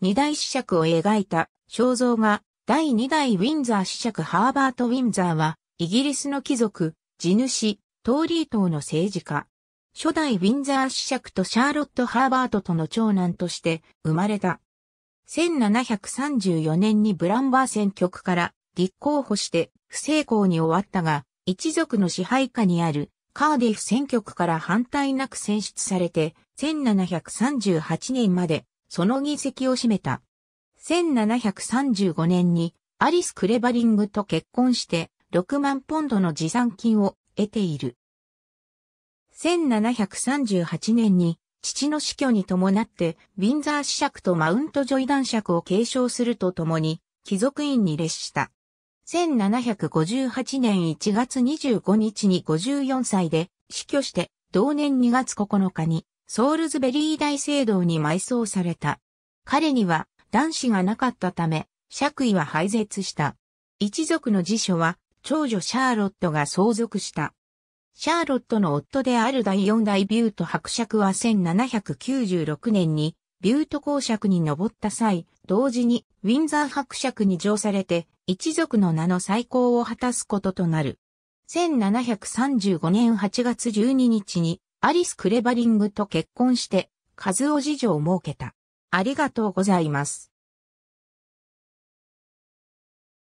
二大子爵を描いた肖像画、第二代ウィンザー子爵ハーバート・ウィンザーは、イギリスの貴族、地主、トーリー党の政治家。初代ウィンザー子爵とシャーロット・ハーバートとの長男として生まれた。1734年にブランバー選挙区から立候補して不成功に終わったが、一族の支配下にあるカーディフ選挙区から反対なく選出されて、1738年までその議席を占めた。1735年にアリス・クレバリングと結婚して6万ポンドの持参金を得ている。1738年に父の死去に伴ってウィンザー子爵とマウントジョイ男爵を継承するとともに貴族院に列した。1758年1月25日に54歳で死去して同年2月9日にソールズベリー大聖堂に埋葬された。彼には男子がなかったため、爵位は廃絶した。一族の辞書は、長女シャーロットが相続した。シャーロットの夫である第四代ビュート伯爵は1796年にビュート公爵に登った際、同時にウィンザー伯爵に乗されて一族の名の再興を果たすこととなる。1735年8月12日にアリス・クレバリングと結婚して、カズオ事情を設けた。ありがとうございます。